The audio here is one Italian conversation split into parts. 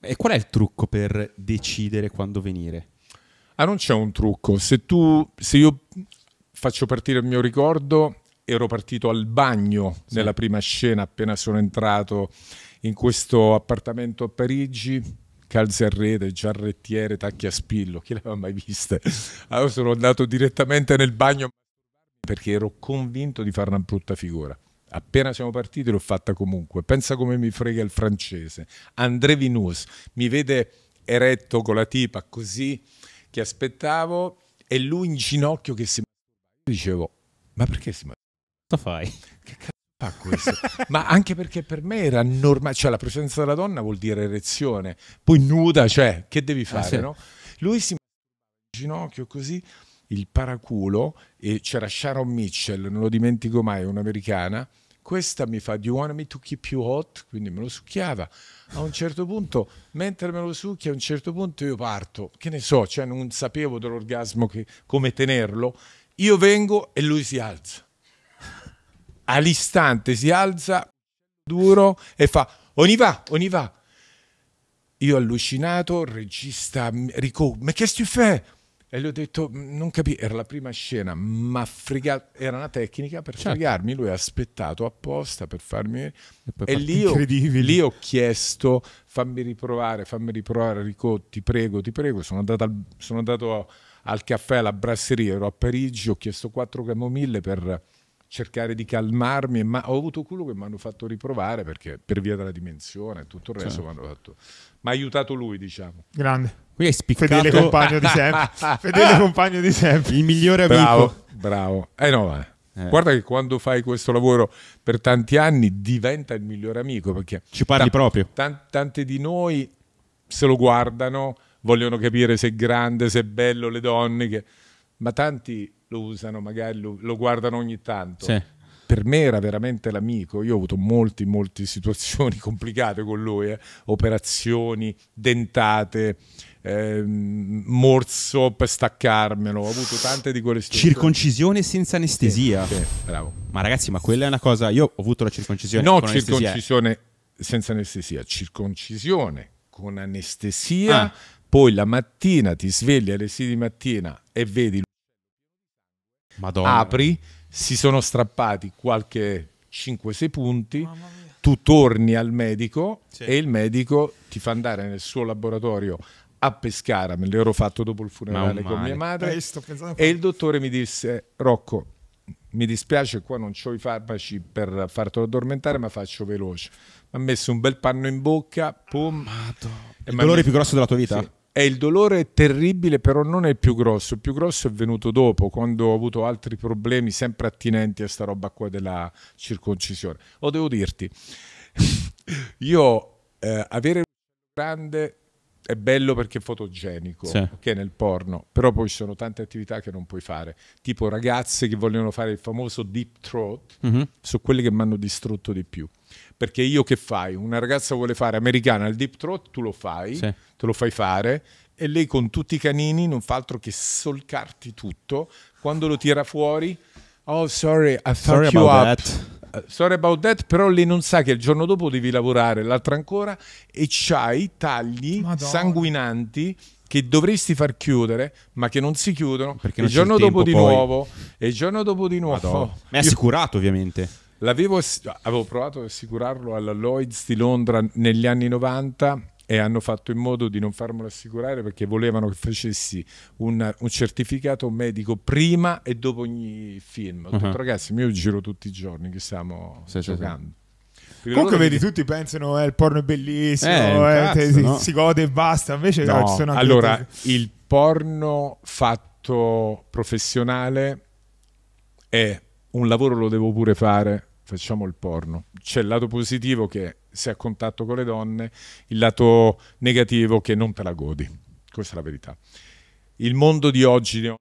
E qual è il trucco per decidere quando venire? Ah, non c'è un trucco. Se tu, se io faccio partire il mio ricordo, ero partito al bagno sì. nella prima scena appena sono entrato in questo appartamento a Parigi. Calze a rete, giarrettiere, tacchi a spillo, chi l'aveva mai vista? Allora ah, sono andato direttamente nel bagno perché ero convinto di fare una brutta figura. Appena siamo partiti l'ho fatta comunque. Pensa come mi frega il francese. André Vinus mi vede eretto con la tipa così che aspettavo e lui in ginocchio che si dicevo "Ma perché si Cosa fai?" Che cazzo fa questo? Ma anche perché per me era normale, cioè la presenza della donna vuol dire erezione. Poi nuda, cioè che devi ah, fare, ah, sì. no? Lui si ginocchio così il paraculo e c'era Sharon Mitchell, non lo dimentico mai, un'americana. Questa mi fa Do you want me to keep you hot? Quindi me lo succhiava. A un certo punto, mentre me lo succhia, a un certo punto io parto, che ne so, cioè non sapevo dell'orgasmo che, come tenerlo. Io vengo e lui si alza. All'istante si alza duro e fa Oni va, oni va. Io allucinato, regista, Rico, ma che tu fai? E gli ho detto, non capì, era la prima scena, ma frega- era una tecnica per certo. fregarmi, lui ha aspettato apposta per farmi... E, e lì, ho, lì, ho, chiesto, fammi riprovare, fammi riprovare Ricò, ti prego, ti prego, sono andato, al, sono andato al caffè, alla brasserie, ero a Parigi, ho chiesto quattro camomille per cercare di calmarmi, ma ho avuto culo che mi hanno fatto riprovare perché per via della dimensione e tutto il resto certo. mi hanno fatto... Mi ha aiutato lui, diciamo. Grande. Qui hai spiccato Fedele compagno di sempre. Fedele compagno di sempre. Il migliore amico. Bravo, bravo. Eh no, eh. eh. Guarda che quando fai questo lavoro per tanti anni diventa il migliore amico perché ci parli t- proprio. T- tante di noi se lo guardano, vogliono capire se è grande, se è bello, le donne, che... ma tanti lo usano, magari lo, lo guardano ogni tanto. Sì per me era veramente l'amico. Io ho avuto molte, molte situazioni complicate con lui, eh. operazioni, dentate, eh, morso per staccarmelo. Ho avuto tante di quelle situazioni. Circoncisione senza anestesia. Sì, sì, bravo. Ma ragazzi, ma quella è una cosa. Io ho avuto la circoncisione. No, circoncisione senza anestesia, circoncisione con anestesia. Ah. Poi la mattina ti svegli alle 6 di mattina e vedi Madonna. Apri, si sono strappati qualche 5-6 punti, tu torni al medico sì. e il medico ti fa andare nel suo laboratorio a Pescara, me l'ero fatto dopo il funerale con mia madre, eh, e il dottore mi disse, Rocco, mi dispiace qua non ho i farmaci per fartelo addormentare, ma faccio veloce. Mi ha messo un bel panno in bocca, pum. Madonna. Il dolore più grosso della tua vita? Sì è il dolore terribile, però non è il più grosso. Il più grosso è venuto dopo, quando ho avuto altri problemi sempre attinenti a sta roba qua della circoncisione. O devo dirti, io eh, avere un grande è bello perché è fotogenico, sì. che è nel porno, però poi ci sono tante attività che non puoi fare, tipo ragazze che vogliono fare il famoso deep throat, mm-hmm. sono quelle che mi hanno distrutto di più. Perché io che fai? Una ragazza vuole fare americana al deep throat, tu lo fai, sì. te lo fai fare e lei con tutti i canini non fa altro che solcarti tutto. Quando lo tira fuori, oh sorry, I fucked you up. That. Eh, sorry about that, però lei non sa che il giorno dopo devi lavorare, l'altra ancora, e c'hai tagli Madonna. sanguinanti che dovresti far chiudere, ma che non si chiudono. Perché il giorno dopo tempo, di poi. nuovo, e il giorno dopo di nuovo. Madonna. Ma è assicurato, ovviamente. L'avevo avevo provato ad assicurarlo alla Lloyds di Londra negli anni 90 e hanno fatto in modo di non farmelo assicurare perché volevano che facessi un, un certificato medico prima e dopo ogni film. Ho detto, uh-huh. ragazzi, io giro tutti i giorni che stiamo sì, giocando. Sì, sì. Comunque vedi, che... tutti pensano eh, il porno è bellissimo, eh, eh, te, no? si gode e basta. Invece no, no ci sono Allora, tutti... il porno fatto professionale è un lavoro lo devo pure fare facciamo il porno. C'è il lato positivo che sei a contatto con le donne, il lato negativo che non te la godi. Questa è la verità. Il mondo di oggi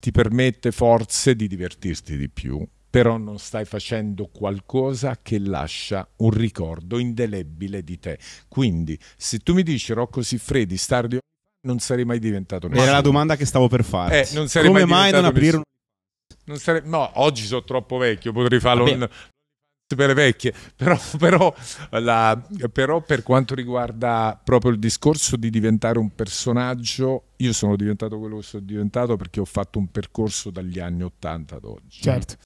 ti permette forse di divertirti di più, però non stai facendo qualcosa che lascia un ricordo indelebile di te. Quindi, se tu mi dici Rocco Siffredi, Stardio, non sarei mai diventato nessuno. Era la domanda che stavo per fare. Eh, Come mai, mai non aprire un sare... no, oggi sono troppo vecchio, potrei farlo ah, per le vecchie, però, però, la... però per quanto riguarda proprio il discorso di diventare un personaggio, io sono diventato quello che sono diventato perché ho fatto un percorso dagli anni 80 ad oggi. Certo.